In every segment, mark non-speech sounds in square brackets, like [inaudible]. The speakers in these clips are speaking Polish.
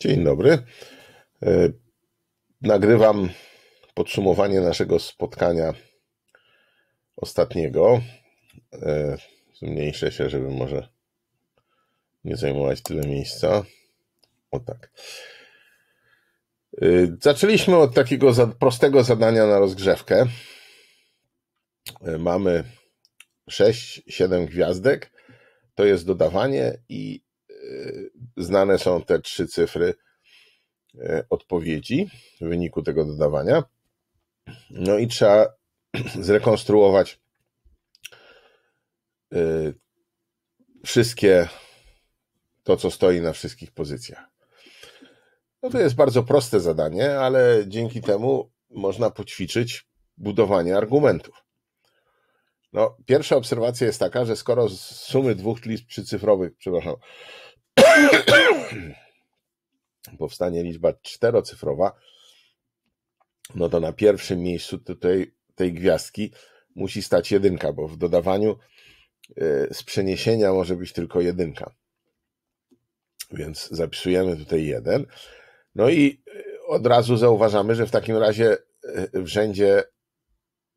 Dzień dobry. E, nagrywam podsumowanie naszego spotkania ostatniego. E, zmniejszę się, żeby może nie zajmować tyle miejsca. O tak. E, zaczęliśmy od takiego prostego zadania na rozgrzewkę. Mamy 6-7 gwiazdek. To jest dodawanie i E, znane są te trzy cyfry e, odpowiedzi w wyniku tego dodawania. No i trzeba [clears throat] zrekonstruować e, wszystkie to, co stoi na wszystkich pozycjach. No to jest bardzo proste zadanie, ale dzięki temu można poćwiczyć budowanie argumentów. No, pierwsza obserwacja jest taka, że skoro z sumy dwóch liczb trzycyfrowych, przepraszam, [coughs] powstanie liczba czterocyfrowa, no to na pierwszym miejscu tutaj tej gwiazdki musi stać jedynka, bo w dodawaniu e, z przeniesienia może być tylko jedynka. Więc zapisujemy tutaj jeden. No i e, od razu zauważamy, że w takim razie e, w rzędzie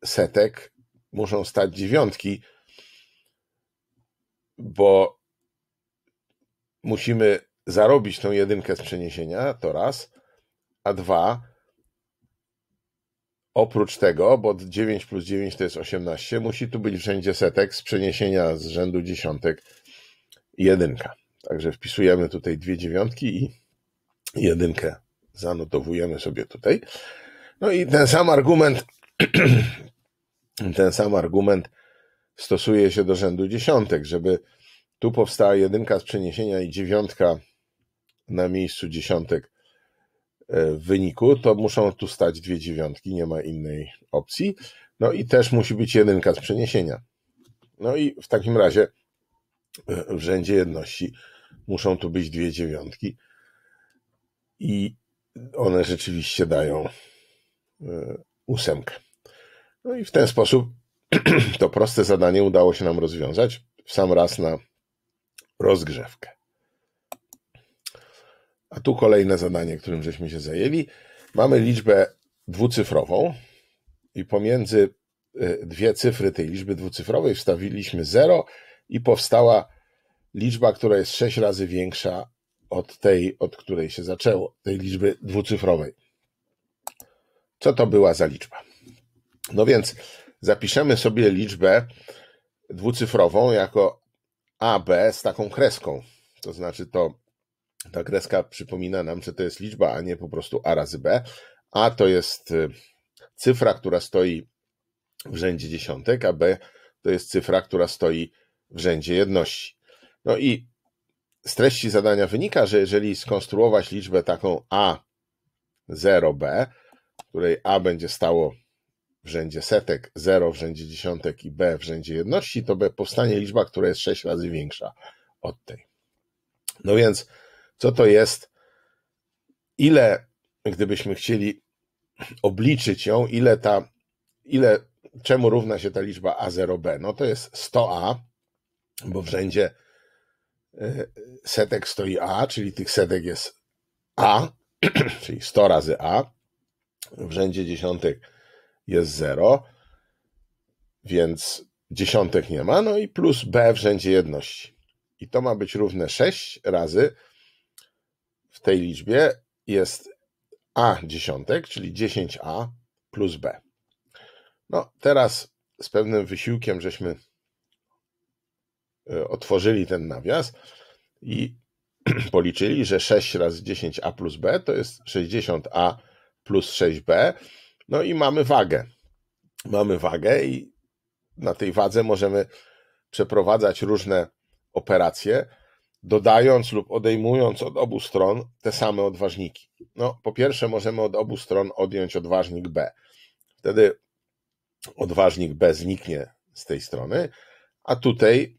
setek muszą stać dziewiątki, bo musimy zarobić tą jedynkę z przeniesienia, to raz, a dwa, oprócz tego, bo 9 plus 9 to jest 18, musi tu być wszędzie setek z przeniesienia z rzędu dziesiątek jedynka. Także wpisujemy tutaj dwie dziewiątki i jedynkę zanotowujemy sobie tutaj. No i ten sam argument, [clears throat] ten sam argument stosuje się do rzędu dziesiątek, żeby tu powstała jedynka z przeniesienia i dziewiątka na miejscu dziesiątek w e, wyniku, to muszą tu stać dwie dziewiątki, nie ma innej opcji. No i też musi być jedynka z przeniesienia. No i w takim razie e, w rzędzie jedności muszą tu być dwie dziewiątki i one rzeczywiście dają e, ósemkę. No i w ten sposób [clears throat] to proste zadanie udało się nam rozwiązać. W sam raz na rozgrzewkę. A tu kolejne zadanie, którym żeśmy się zajęli. Mamy liczbę dwucyfrową i pomiędzy e, dwie cyfry tej liczby dwucyfrowej wstawiliśmy 0 i powstała liczba, która jest 6 razy większa od tej, od której się zaczęło, tej liczby dwucyfrowej. Co to była za liczba? No więc zapiszemy sobie liczbę dwucyfrową jako AB z taką kreską. To znaczy to ta kreska przypomina nam, że to jest liczba, a nie po prostu A razy B. A to jest y, cyfra, która stoi w rzędzie dziesiątek, a B to jest cyfra, która stoi w rzędzie jedności. No i z treści zadania wynika, że jeżeli skonstruować liczbę taką A0B, której A będzie stało w rzędzie setek, 0 w rzędzie dziesiątek i b w rzędzie jedności, to b powstanie liczba, która jest 6 razy większa od tej. No więc, co to jest? Ile, gdybyśmy chcieli obliczyć ją, ile ta, ile, czemu równa się ta liczba a0b? No to jest 100a, bo w rzędzie y, setek stoi a, czyli tych setek jest a, [clears throat] czyli 100 razy a, w rzędzie dziesiątek jest 0, więc dziesiątek nie ma, no i plus b w rzędzie jedności. I to ma być równe 6 razy w tej liczbie jest a dziesiątek, czyli 10a plus b. No teraz z pewnym wysiłkiem żeśmy y, otworzyli ten nawias i [clears throat] policzyli, że 6 razy 10a plus b to jest 60a plus 6b. No i mamy wagę. Mamy wagę i na tej wadze możemy przeprowadzać różne operacje, dodając lub odejmując od obu stron te same odważniki. No, po pierwsze, możemy od obu stron odjąć odważnik B. Wtedy odważnik B zniknie z tej strony, a tutaj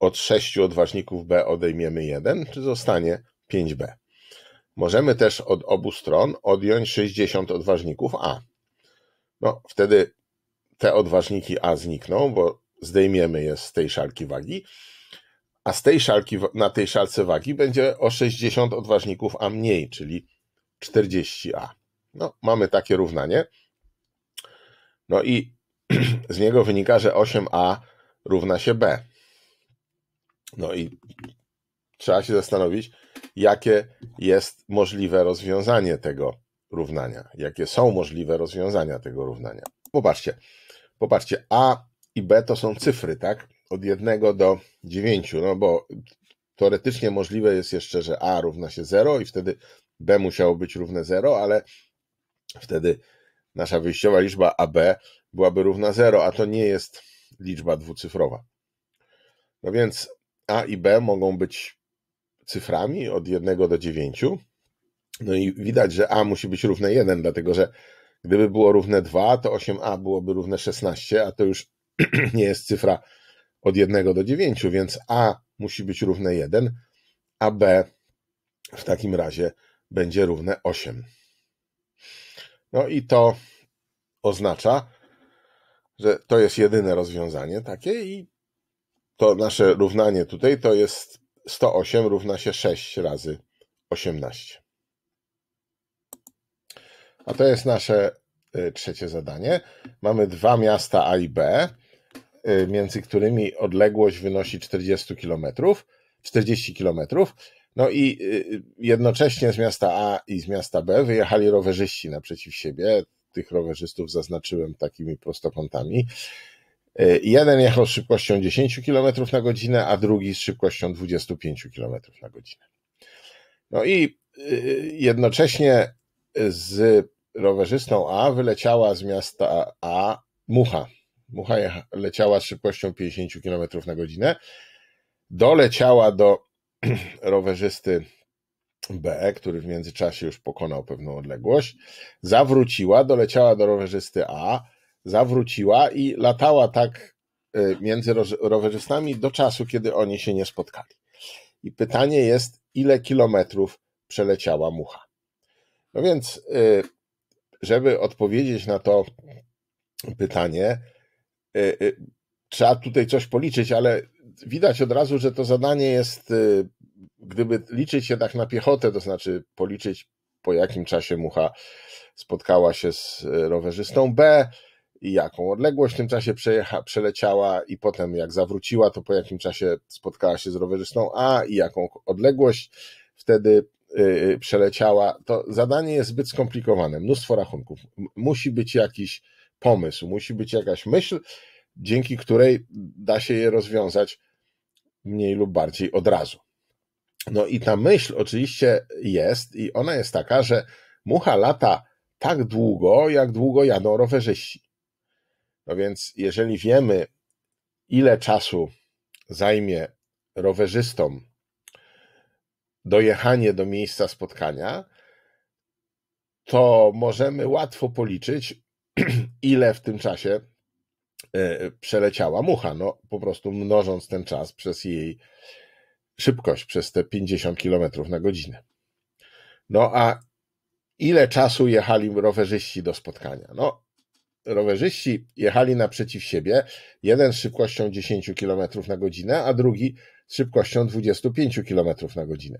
od sześciu odważników B odejmiemy jeden, czy zostanie 5B. Możemy też od obu stron odjąć 60 odważników A. No, wtedy te odważniki A znikną, bo zdejmiemy je z tej szalki wagi, a z tej szalki, na tej szalce wagi będzie o 60 odważników A mniej, czyli 40A. No, mamy takie równanie. No i [clears throat] z niego wynika, że 8A równa się B. No i trzeba się zastanowić, jakie jest możliwe rozwiązanie tego równania, jakie są możliwe rozwiązania tego równania. Popatrzcie, popatrzcie, A i B to są cyfry, tak? Od 1 do 9, no bo teoretycznie możliwe jest jeszcze, że A równa się 0 i wtedy B musiało być równe 0, ale wtedy nasza wyjściowa liczba AB byłaby równa 0, a to nie jest liczba dwucyfrowa. No więc A i B mogą być cyframi od 1 do 9. No i widać, że A musi być równe 1, dlatego że gdyby było równe 2, to 8A byłoby równe 16, a to już [clears throat] nie jest cyfra od 1 do 9, więc A musi być równe 1, a B w takim razie będzie równe 8. No i to oznacza, że to jest jedyne rozwiązanie takie i to nasze równanie tutaj to jest 108 równa się 6 razy 18. A to jest nasze y, trzecie zadanie. Mamy dwa miasta A i B, y, między którymi odległość wynosi 40 km, 40 km. No i y, jednocześnie z miasta A i z miasta B wyjechali rowerzyści naprzeciw siebie. Tych rowerzystów zaznaczyłem takimi prostokątami. Y, jeden jechał z szybkością 10 km na godzinę, a drugi z szybkością 25 km na godzinę. No i y, jednocześnie z rowerzystą A wyleciała z miasta A mucha. Mucha leciała z szybkością 50 km na godzinę. Doleciała do [clears throat] rowerzysty B, który w międzyczasie już pokonał pewną odległość. Zawróciła, doleciała do rowerzysty A zawróciła i latała tak y, między rowerzystami do czasu, kiedy oni się nie spotkali. I pytanie jest, ile kilometrów przeleciała mucha? No więc, y, żeby odpowiedzieć na to pytanie, y, trzeba tutaj coś policzyć, ale widać od razu, że to zadanie jest, gdyby liczyć się tak na piechotę, to znaczy policzyć po jakim czasie mucha spotkała się z rowerzystą B, i jaką odległość w tym czasie przejecha, przeleciała i potem jak zawróciła, to po jakim czasie spotkała się z rowerzystą A i jaką odległość wtedy yy, przeleciała. To zadanie jest zbyt skomplikowane, mnóstwo rachunków. Musi być jakiś pomysł, musi być jakaś myśl, dzięki której da się je rozwiązać mniej lub bardziej od razu. No i ta myśl oczywiście jest i ona jest taka, że mucha lata tak długo, jak długo jadą rowerzyści. No więc, jeżeli wiemy, ile czasu zajmie rowerzystom dojechanie do miejsca spotkania, to możemy łatwo policzyć, [clears throat] ile w tym czasie e, przeleciała mucha. No, po prostu mnożąc ten czas przez jej szybkość, przez te 50 km na godzinę. No a ile czasu jechali rowerzyści do spotkania? No, rowerzyści jechali naprzeciw siebie, jeden z szybkością 10 km na godzinę, a drugi z szybkością 25 km na godzinę.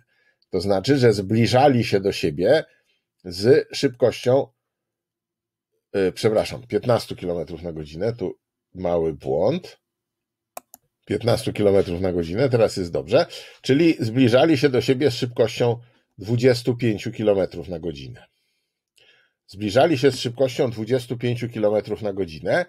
To znaczy, że zbliżali się do siebie z szybkością, yy, przepraszam, 15 km na godzinę, tu mały błąd, 15 km na godzinę, teraz jest dobrze, czyli zbliżali się do siebie z szybkością 25 km na godzinę. Zbliżali się z szybkością 25 km na godzinę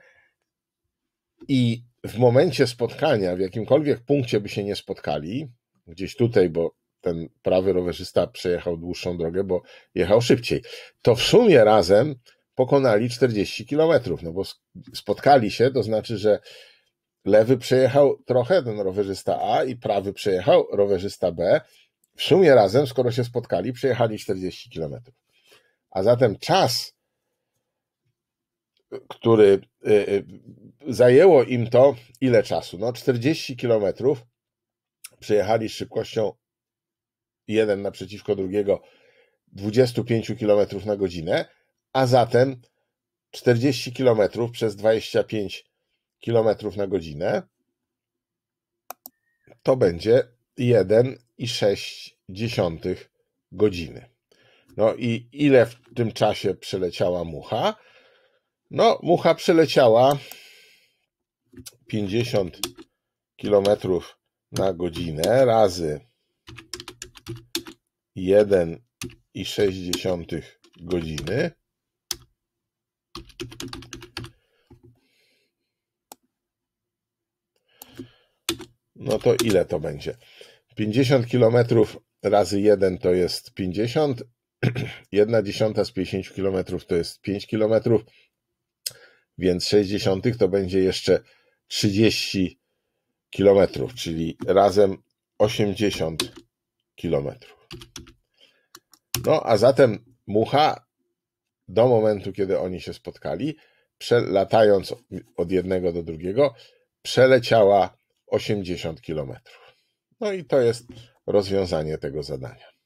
i w momencie spotkania, w jakimkolwiek punkcie by się nie spotkali, gdzieś tutaj, bo ten prawy rowerzysta przejechał dłuższą drogę, bo jechał szybciej, to w sumie razem pokonali 40 km, no bo spotkali się, to znaczy, że lewy przejechał trochę, ten rowerzysta A i prawy przejechał rowerzysta B. W sumie razem, skoro się spotkali, przejechali 40 km. A zatem czas, który y, y, zajęło im to, ile czasu? No 40 kilometrów przejechali z szybkością jeden naprzeciwko drugiego 25 km na godzinę, a zatem 40 km przez 25 km na godzinę to będzie 1,6 godziny. No i ile w tym czasie przeleciała mucha? No, mucha przeleciała 50 km na godzinę razy 1,6 godziny. No to ile to będzie? 50 km razy 1 to jest 50, [clears throat] Jedna dziesiąta z 50 kilometrów to jest 5 kilometrów, więc 60 to będzie jeszcze 30 kilometrów, czyli razem 80 kilometrów. No a zatem mucha do momentu, kiedy oni się spotkali, przelatając od jednego do drugiego, przeleciała 80 kilometrów. No i to jest rozwiązanie tego zadania.